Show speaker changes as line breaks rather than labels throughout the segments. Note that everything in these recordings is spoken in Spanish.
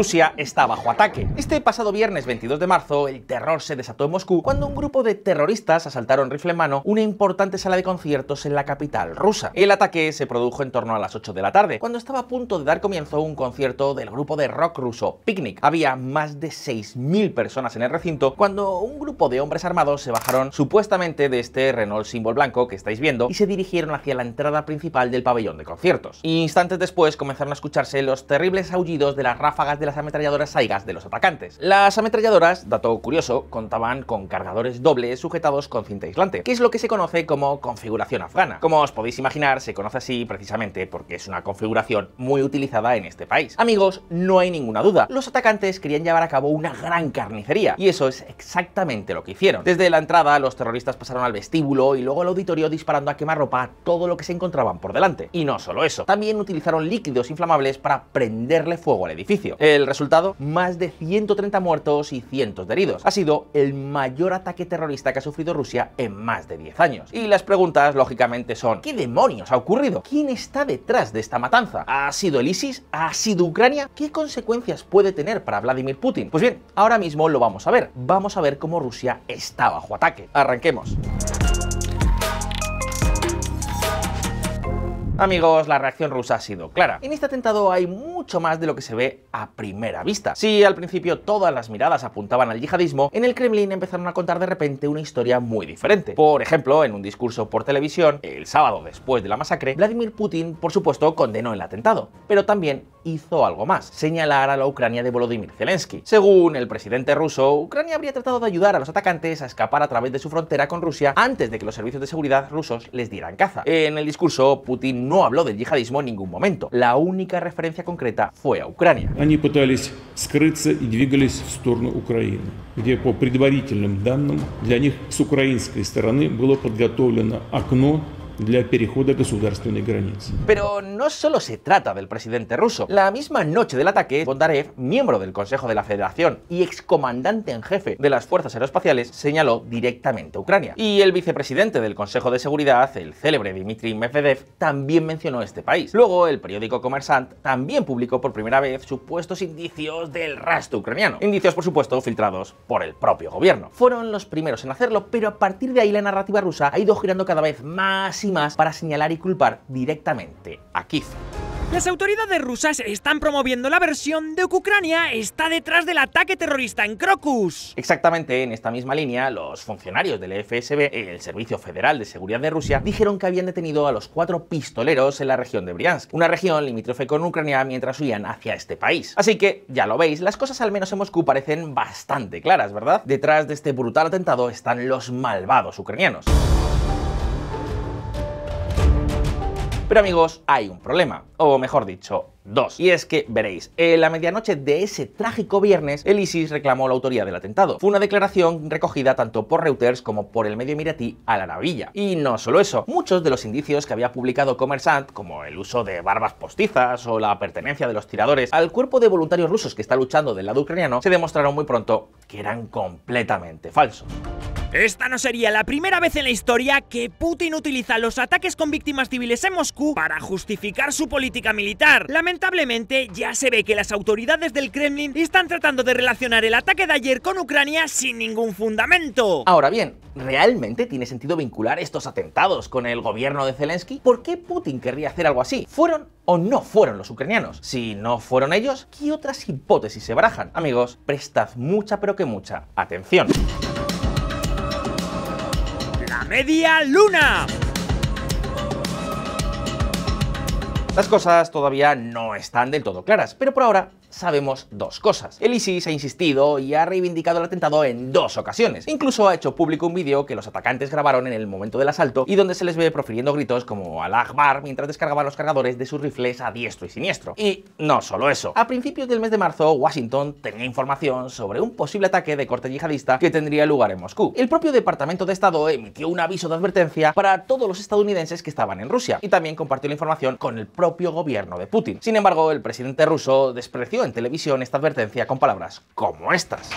Rusia está bajo ataque. Este pasado viernes 22 de marzo, el terror se desató en Moscú cuando un grupo de terroristas asaltaron rifle mano una importante sala de conciertos en la capital rusa. El ataque se produjo en torno a las 8 de la tarde, cuando estaba a punto de dar comienzo un concierto del grupo de rock ruso Picnic. Había más de 6.000 personas en el recinto cuando un grupo de hombres armados se bajaron supuestamente de este Renault símbolo blanco que estáis viendo y se dirigieron hacia la entrada principal del pabellón de conciertos. Instantes después comenzaron a escucharse los terribles aullidos de las ráfagas de las ametralladoras Saigas de los atacantes. Las ametralladoras, dato curioso, contaban con cargadores dobles sujetados con cinta aislante, que es lo que se conoce como configuración afgana. Como os podéis imaginar, se conoce así precisamente porque es una configuración muy utilizada en este país. Amigos, no hay ninguna duda, los atacantes querían llevar a cabo una gran carnicería, y eso es exactamente lo que hicieron. Desde la entrada, los terroristas pasaron al vestíbulo y luego al auditorio disparando a quemarropa todo lo que se encontraban por delante. Y no solo eso, también utilizaron líquidos inflamables para prenderle fuego al edificio. El resultado, más de 130 muertos y cientos de heridos. Ha sido el mayor ataque terrorista que ha sufrido Rusia en más de 10 años. Y las preguntas, lógicamente, son ¿qué demonios ha ocurrido? ¿Quién está detrás de esta matanza? ¿Ha sido el ISIS? ¿Ha sido Ucrania? ¿Qué consecuencias puede tener para Vladimir Putin? Pues bien, ahora mismo lo vamos a ver. Vamos a ver cómo Rusia está bajo ataque. Arranquemos. Amigos, la reacción rusa ha sido clara. En este atentado hay mucho más de lo que se ve a primera vista. Si al principio todas las miradas apuntaban al yihadismo, en el Kremlin empezaron a contar de repente una historia muy diferente. Por ejemplo, en un discurso por televisión, el sábado después de la masacre, Vladimir Putin, por supuesto, condenó el atentado, pero también hizo algo más, señalar a la Ucrania de Volodymyr Zelensky. Según el presidente ruso, Ucrania habría tratado de ayudar a los atacantes a escapar a través de su frontera con Rusia antes de que los servicios de seguridad rusos les dieran caza. En el discurso, Putin no habló del yihadismo en ningún momento. La única referencia concreta fue a Ucrania. Они пытались скрыться и двигались в сторону
Украины, где по предварительным данным для них с украинской стороны было подготовлено окно
pero no solo se trata del presidente ruso. La misma noche del ataque, Bondarev, miembro del Consejo de la Federación y excomandante en jefe de las fuerzas aeroespaciales, señaló directamente a Ucrania. Y el vicepresidente del Consejo de Seguridad, el célebre Dmitry Medvedev, también mencionó este país. Luego, el periódico Commerçant también publicó por primera vez supuestos indicios del rastro ucraniano. Indicios, por supuesto, filtrados por el propio gobierno. Fueron los primeros en hacerlo, pero a partir de ahí la narrativa rusa ha ido girando cada vez más más para señalar y culpar directamente a Kiev.
Las autoridades rusas están promoviendo la versión de que Ucrania está detrás del ataque terrorista en Crocus.
Exactamente en esta misma
línea, los funcionarios del FSB, el Servicio Federal
de Seguridad de Rusia, dijeron que habían detenido a los cuatro pistoleros en la región de Briansk, una región limítrofe con Ucrania mientras huían hacia este país. Así que, ya lo veis, las cosas al menos en Moscú parecen bastante claras, ¿verdad? Detrás de este brutal atentado están los malvados ucranianos. Pero amigos, hay un problema, o mejor dicho, Dos. Y es que, veréis, en la medianoche de ese trágico viernes, el ISIS reclamó la autoría del atentado. Fue una declaración recogida tanto por Reuters como por el medio emiratí la Navilla. Y no solo eso, muchos de los indicios que había publicado Comersant, como el uso de barbas postizas o la pertenencia de los tiradores al cuerpo de voluntarios rusos que está luchando del lado ucraniano, se demostraron muy pronto que eran completamente falsos.
Esta no sería la primera vez en la historia que Putin utiliza los ataques con víctimas civiles en Moscú para justificar su política militar. Lamentablemente, ya se ve que las autoridades del Kremlin están tratando de relacionar el ataque de ayer con Ucrania sin ningún fundamento.
Ahora bien, ¿realmente tiene sentido vincular estos atentados con el gobierno de Zelensky? ¿Por qué Putin querría hacer algo así? ¿Fueron o no fueron los ucranianos? Si no fueron ellos, ¿qué otras hipótesis se barajan? Amigos, prestad mucha pero que mucha atención media luna. Las cosas todavía no están del todo claras, pero por ahora sabemos dos cosas. El ISIS ha insistido y ha reivindicado el atentado en dos ocasiones. Incluso ha hecho público un vídeo que los atacantes grabaron en el momento del asalto y donde se les ve profiriendo gritos como al Akbar mientras descargaban los cargadores de sus rifles a diestro y siniestro. Y no solo eso. A principios del mes de marzo, Washington tenía información sobre un posible ataque de corte yihadista que tendría lugar en Moscú. El propio Departamento de Estado emitió un aviso de advertencia para todos los estadounidenses que estaban en Rusia y también compartió la información con el propio gobierno de Putin. Sin embargo, el presidente ruso despreció en televisión esta advertencia con palabras como estas.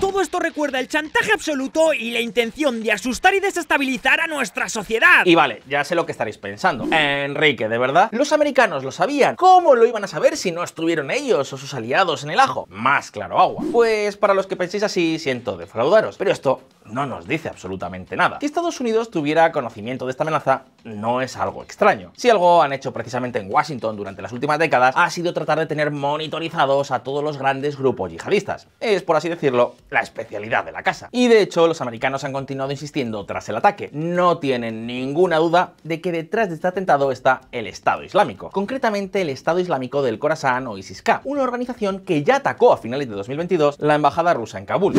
Todo esto recuerda el chantaje absoluto y la intención de asustar y desestabilizar a nuestra sociedad. Y vale,
ya sé lo que estaréis pensando. Enrique, ¿de verdad? Los americanos lo sabían. ¿Cómo lo iban a saber si no estuvieron ellos o sus aliados en el ajo? Más claro agua. Pues para los que penséis así, siento defraudaros. Pero esto no nos dice absolutamente nada. Que Estados Unidos tuviera conocimiento de esta amenaza no es algo extraño. Si algo han hecho precisamente en Washington durante las últimas décadas ha sido tratar de tener monitorizados a todos los grandes grupos yihadistas. Es, por así decirlo, la especialidad de la casa. Y de hecho, los americanos han continuado insistiendo tras el ataque. No tienen ninguna duda de que detrás de este atentado está el Estado Islámico. Concretamente, el Estado Islámico del Khorasan o ISIS-K, una organización que ya atacó a finales de 2022 la embajada rusa en Kabul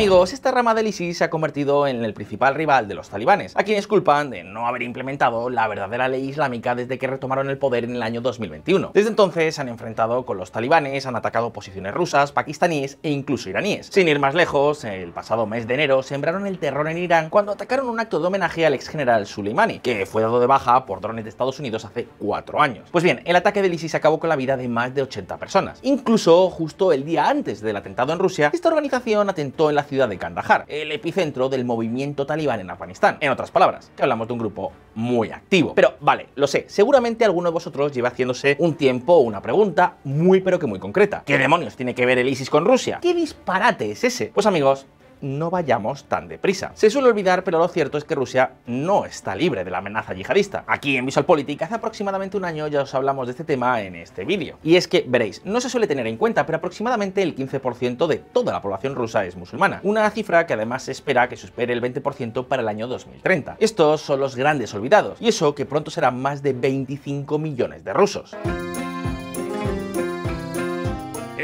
amigos, esta rama del ISIS se ha convertido en el principal rival de los talibanes, a quienes culpan de no haber implementado la verdadera ley islámica desde que retomaron el poder en el año 2021. Desde entonces han enfrentado con los talibanes, han atacado posiciones rusas, pakistaníes e incluso iraníes. Sin ir más lejos, el pasado mes de enero sembraron el terror en Irán cuando atacaron un acto de homenaje al ex general Soleimani, que fue dado de baja por drones de Estados Unidos hace cuatro años. Pues bien, el ataque del ISIS acabó con la vida de más de 80 personas. Incluso justo el día antes del atentado en Rusia, esta organización atentó en la ciudad de Kandahar, el epicentro del movimiento talibán en Afganistán. En otras palabras, que hablamos de un grupo muy activo. Pero vale, lo sé, seguramente alguno de vosotros lleva haciéndose un tiempo una pregunta muy pero que muy concreta. ¿Qué demonios tiene que ver el ISIS con Rusia? ¿Qué disparate es ese? Pues amigos, no vayamos tan deprisa. Se suele olvidar, pero lo cierto es que Rusia no está libre de la amenaza yihadista. Aquí en VisualPolitik hace aproximadamente un año ya os hablamos de este tema en este vídeo. Y es que, veréis, no se suele tener en cuenta, pero aproximadamente el 15% de toda la población rusa es musulmana. Una cifra que además se espera que supere el 20% para el año 2030. Estos son los grandes olvidados, y eso que pronto serán más de 25 millones de rusos.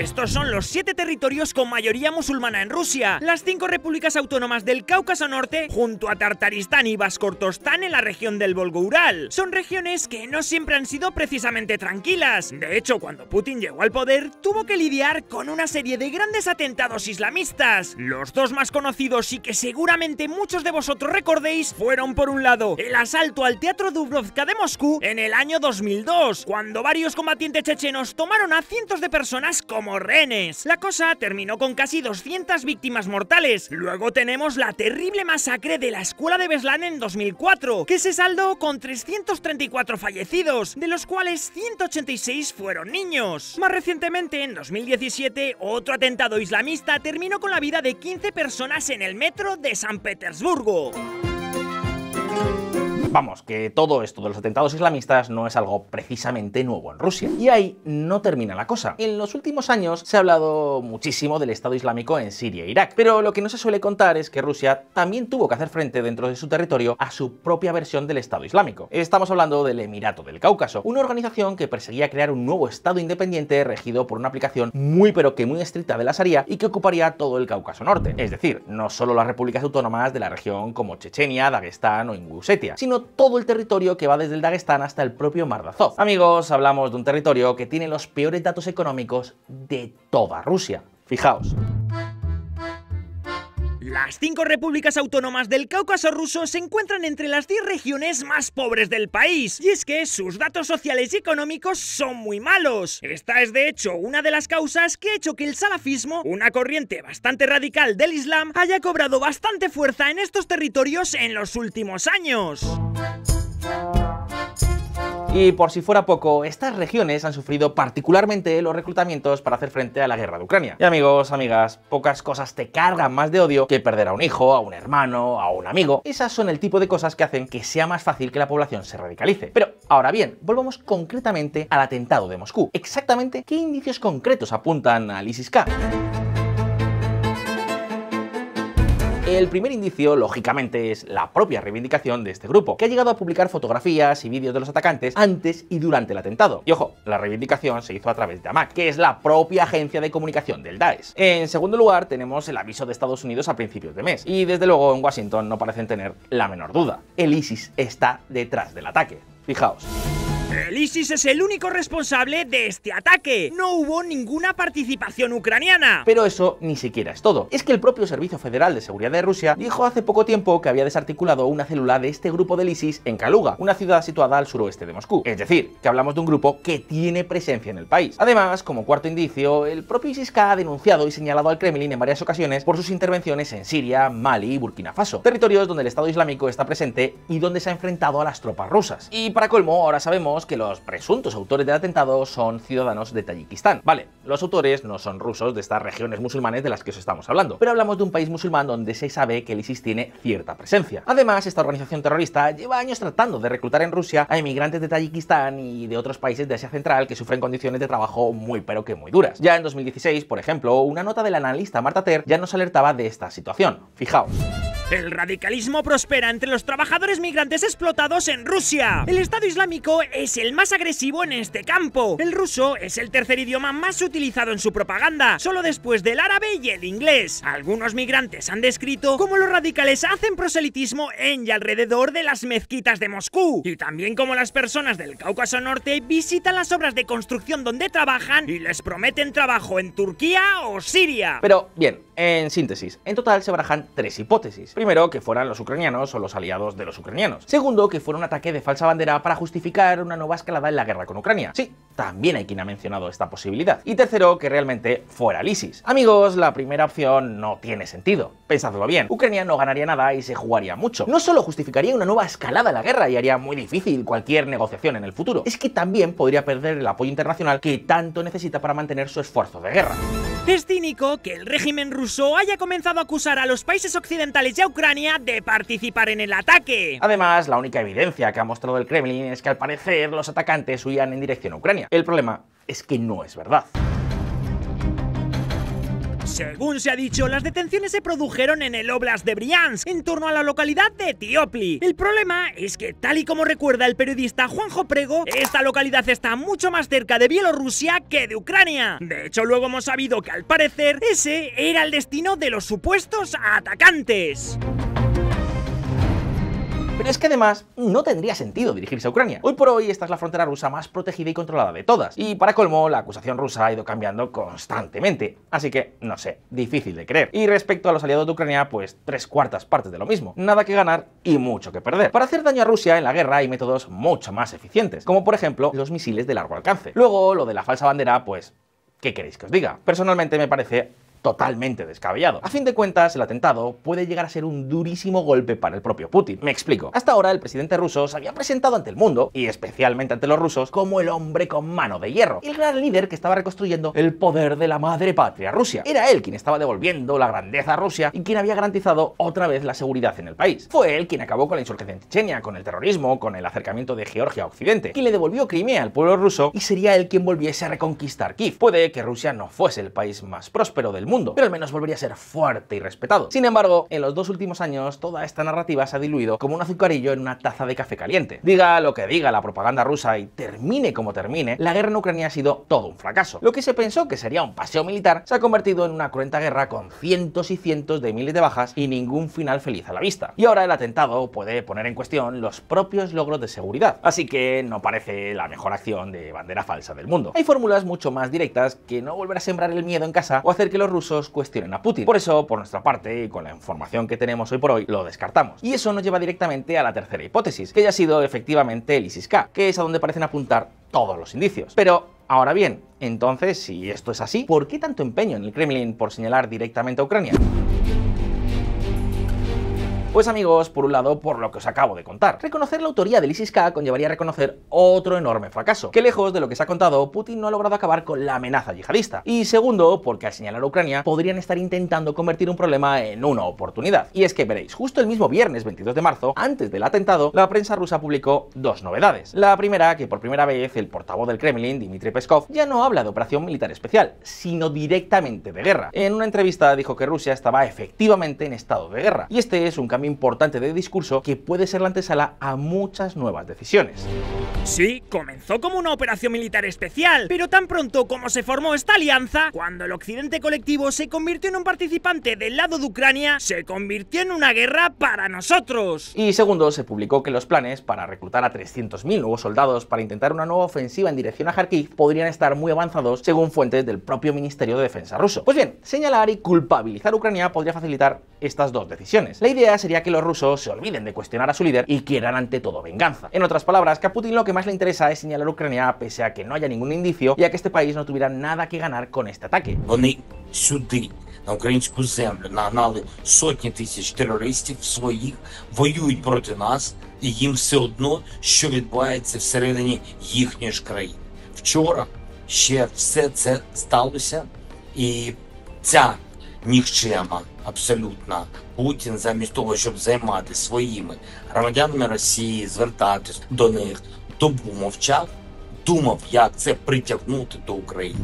Estos son los siete territorios con mayoría musulmana en Rusia, las cinco repúblicas autónomas del Cáucaso Norte, junto a Tartaristán y Vascortostán en la región del Volgo-Ural. Son regiones que no siempre han sido precisamente tranquilas. De hecho, cuando Putin llegó al poder, tuvo que lidiar con una serie de grandes atentados islamistas. Los dos más conocidos y que seguramente muchos de vosotros recordéis fueron, por un lado, el asalto al Teatro Dubrovka de Moscú en el año 2002, cuando varios combatientes chechenos tomaron a cientos de personas como la cosa terminó con casi 200 víctimas mortales. Luego tenemos la terrible masacre de la escuela de Beslan en 2004, que se saldó con 334 fallecidos, de los cuales 186 fueron niños. Más recientemente, en 2017, otro atentado islamista terminó con la vida de 15 personas en el metro de San Petersburgo.
Vamos, que todo esto de los atentados islamistas no es algo precisamente nuevo en Rusia. Y ahí no termina la cosa. En los últimos años se ha hablado muchísimo del Estado Islámico en Siria e Irak, pero lo que no se suele contar es que Rusia también tuvo que hacer frente dentro de su territorio a su propia versión del Estado Islámico. Estamos hablando del Emirato del Cáucaso, una organización que perseguía crear un nuevo Estado independiente regido por una aplicación muy pero que muy estricta de la Sharia y que ocuparía todo el Cáucaso Norte. Es decir, no solo las repúblicas autónomas de la región como Chechenia, Dagestán o Ingushetia, sino todo el territorio que va desde el Dagestán hasta el propio Mar Amigos, hablamos de un territorio que tiene los peores datos económicos de toda Rusia. Fijaos.
Las cinco repúblicas autónomas del Cáucaso ruso se encuentran entre las 10 regiones más pobres del país, y es que sus datos sociales y económicos son muy malos. Esta es de hecho una de las causas que ha hecho que el salafismo, una corriente bastante radical del Islam, haya cobrado bastante fuerza en estos territorios en los últimos años.
Y por si fuera poco, estas regiones han sufrido particularmente los reclutamientos para hacer frente a la guerra de Ucrania. Y amigos, amigas, pocas cosas te cargan más de odio que perder a un hijo, a un hermano, a un amigo. Esas son el tipo de cosas que hacen que sea más fácil que la población se radicalice. Pero ahora bien, volvamos concretamente al atentado de Moscú. Exactamente, ¿qué indicios concretos apuntan al ISIS-K? El primer indicio, lógicamente, es la propia reivindicación de este grupo, que ha llegado a publicar fotografías y vídeos de los atacantes antes y durante el atentado. Y ojo, la reivindicación se hizo a través de AMAC, que es la propia agencia de comunicación del Daesh. En segundo lugar, tenemos el aviso de Estados Unidos a principios de mes, y desde luego en Washington no parecen tener la menor duda. El ISIS está detrás del ataque. Fijaos.
El ISIS es el único responsable de este ataque. No hubo ninguna participación ucraniana.
Pero eso ni siquiera es todo. Es que el propio Servicio Federal de Seguridad de Rusia dijo hace poco tiempo que había desarticulado una célula de este grupo del ISIS en Kaluga, una ciudad situada al suroeste de Moscú. Es decir, que hablamos de un grupo que tiene presencia en el país. Además, como cuarto indicio, el propio isis ha denunciado y señalado al Kremlin en varias ocasiones por sus intervenciones en Siria, Mali y Burkina Faso, territorios donde el Estado Islámico está presente y donde se ha enfrentado a las tropas rusas. Y para colmo, ahora sabemos que los presuntos autores del atentado son ciudadanos de Tayikistán. Vale, los autores no son rusos de estas regiones musulmanes de las que os estamos hablando, pero hablamos de un país musulmán donde se sabe que el ISIS tiene cierta presencia. Además, esta organización terrorista lleva años tratando de reclutar en Rusia a emigrantes de Tayikistán y de otros países de Asia Central que sufren condiciones de trabajo muy pero que muy duras. Ya en 2016, por ejemplo, una nota del analista Marta Ter ya nos alertaba de esta situación. Fijaos.
El radicalismo prospera entre los trabajadores migrantes explotados en Rusia. El Estado Islámico es el más agresivo en este campo. El ruso es el tercer idioma más utilizado en su propaganda, solo después del árabe y el inglés. Algunos migrantes han descrito cómo los radicales hacen proselitismo en y alrededor de las mezquitas de Moscú, y también cómo las personas del Cáucaso Norte visitan las obras de construcción donde trabajan y les prometen trabajo en Turquía o Siria. Pero
bien, en síntesis, en total se barajan tres hipótesis. Primero, que fueran los ucranianos o los aliados de los ucranianos. Segundo, que fuera un ataque de falsa bandera para justificar una nueva escalada en la guerra con Ucrania. Sí, también hay quien ha mencionado esta posibilidad. Y tercero, que realmente fuera el ISIS. Amigos, la primera opción no tiene sentido. Pensadlo bien, Ucrania no ganaría nada y se jugaría mucho. No solo justificaría una nueva escalada de la guerra y haría muy difícil cualquier negociación en el futuro, es que también podría perder el apoyo internacional que tanto necesita para mantener su esfuerzo de guerra.
Es cínico que el régimen ruso haya comenzado a acusar a los países occidentales y a Ucrania de participar en el ataque.
Además, la única evidencia que ha mostrado el Kremlin es que al parecer los atacantes huían en dirección a Ucrania. El problema es que no es verdad.
Según se ha dicho, las detenciones se produjeron en el Oblast de Briansk, en torno a la localidad de Tiopli. El problema es que, tal y como recuerda el periodista Juanjo Prego, esta localidad está mucho más cerca de Bielorrusia que de Ucrania. De hecho, luego hemos sabido que, al parecer, ese era el destino de los supuestos atacantes
es que además no tendría sentido dirigirse a Ucrania. Hoy por hoy esta es la frontera rusa más protegida y controlada de todas. Y para colmo, la acusación rusa ha ido cambiando constantemente. Así que, no sé, difícil de creer. Y respecto a los aliados de Ucrania, pues tres cuartas partes de lo mismo. Nada que ganar y mucho que perder. Para hacer daño a Rusia en la guerra hay métodos mucho más eficientes, como por ejemplo los misiles de largo alcance. Luego, lo de la falsa bandera, pues ¿qué queréis que os diga? Personalmente me parece totalmente descabellado. A fin de cuentas, el atentado puede llegar a ser un durísimo golpe para el propio Putin. Me explico. Hasta ahora, el presidente ruso se había presentado ante el mundo, y especialmente ante los rusos, como el hombre con mano de hierro, el gran líder que estaba reconstruyendo el poder de la madre patria Rusia. Era él quien estaba devolviendo la grandeza a Rusia y quien había garantizado otra vez la seguridad en el país. Fue él quien acabó con la insurgencia en Chechenia, con el terrorismo, con el acercamiento de Georgia a Occidente, quien le devolvió Crimea al pueblo ruso y sería él quien volviese a reconquistar Kiev. Puede que Rusia no fuese el país más próspero del mundo, pero al menos volvería a ser fuerte y respetado. Sin embargo, en los dos últimos años toda esta narrativa se ha diluido como un azucarillo en una taza de café caliente. Diga lo que diga la propaganda rusa y termine como termine, la guerra en Ucrania ha sido todo un fracaso. Lo que se pensó que sería un paseo militar se ha convertido en una cruenta guerra con cientos y cientos de miles de bajas y ningún final feliz a la vista. Y ahora el atentado puede poner en cuestión los propios logros de seguridad, así que no parece la mejor acción de bandera falsa del mundo. Hay fórmulas mucho más directas que no volver a sembrar el miedo en casa o hacer que los rusos cuestionen a Putin. Por eso, por nuestra parte y con la información que tenemos hoy por hoy, lo descartamos. Y eso nos lleva directamente a la tercera hipótesis, que ya ha sido efectivamente el ISIS-K, que es a donde parecen apuntar todos los indicios. Pero Ahora bien, entonces, si esto es así, ¿por qué tanto empeño en el Kremlin por señalar directamente a Ucrania? Pues amigos, por un lado, por lo que os acabo de contar. Reconocer la autoría del ISIS-K conllevaría reconocer otro enorme fracaso, que lejos de lo que se ha contado, Putin no ha logrado acabar con la amenaza yihadista. Y segundo, porque al señalar a Ucrania, podrían estar intentando convertir un problema en una oportunidad. Y es que veréis, justo el mismo viernes 22 de marzo, antes del atentado, la prensa rusa publicó dos novedades. La primera, que por primera vez el portavoz del Kremlin, Dmitry Peskov, ya no habla de operación militar especial, sino directamente de guerra. En una entrevista dijo que Rusia estaba efectivamente en estado de guerra, y este es un cambio importante de discurso que puede ser la antesala a muchas nuevas decisiones. Sí,
comenzó como una operación militar especial, pero tan pronto como se formó esta alianza, cuando el occidente colectivo se convirtió en un participante del lado de Ucrania, se convirtió en una guerra para nosotros.
Y segundo, se publicó que los planes para reclutar a 300.000 nuevos soldados para intentar una nueva ofensiva en dirección a Kharkiv podrían estar muy avanzados según fuentes del propio Ministerio de Defensa ruso. Pues bien, señalar y culpabilizar a Ucrania podría facilitar estas dos decisiones. La idea es sería que los rusos se olviden de cuestionar a su líder y quieran ante todo venganza. En otras palabras, que a Putin lo que más le interesa es señalar a Ucrania pese a que no haya ningún indicio y a que este país no tuviera nada que ganar con este ataque.
нікчема абсолютно. Путін замість того, щоб займатися своїми громадянами Росії, звертатись до них, добу мовчав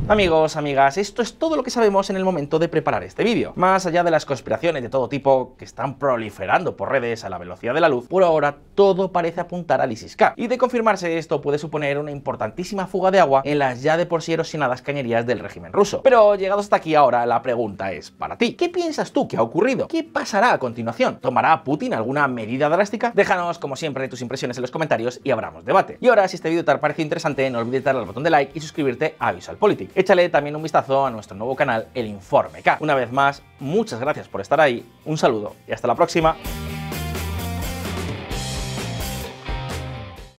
Amigos, amigas, esto es todo lo que sabemos en el momento de preparar este vídeo. Más allá de las conspiraciones de todo tipo que están proliferando por redes a la velocidad de la luz, por ahora todo parece apuntar al ISIS-K. Y de confirmarse esto puede suponer una importantísima fuga de agua en las ya de por sí erosionadas cañerías del régimen ruso. Pero llegado hasta aquí ahora, la pregunta es para ti. ¿Qué piensas tú que ha ocurrido? ¿Qué pasará a continuación? ¿Tomará Putin alguna medida drástica? Déjanos, como siempre, tus impresiones en los comentarios y abramos debate. Y ahora, si este vídeo te ha parecido interesante, no olvides darle al botón de like y suscribirte a Visual VisualPolitik. Échale también un vistazo a nuestro nuevo canal, El Informe K. Una vez más, muchas gracias por estar ahí, un saludo y hasta la próxima.